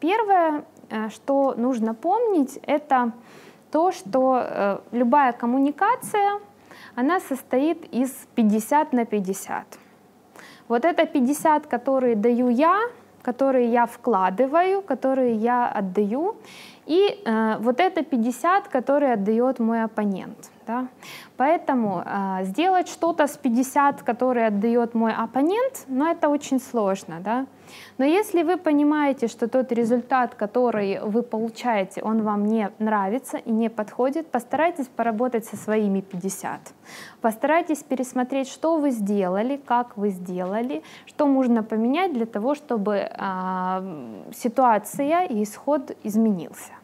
Первое, э, что нужно помнить, это то, что э, любая коммуникация, она состоит из 50 на 50. Вот это 50, которые даю я, которые я вкладываю, которые я отдаю, и э, вот это 50, которые отдает мой оппонент. Да? Поэтому э, сделать что-то с 50, которое отдает мой оппонент, ну, это очень сложно. Да? Но если вы понимаете, что тот результат, который вы получаете, он вам не нравится и не подходит, постарайтесь поработать со своими 50. Постарайтесь пересмотреть, что вы сделали, как вы сделали, что можно поменять для того, чтобы э, ситуация и исход изменился.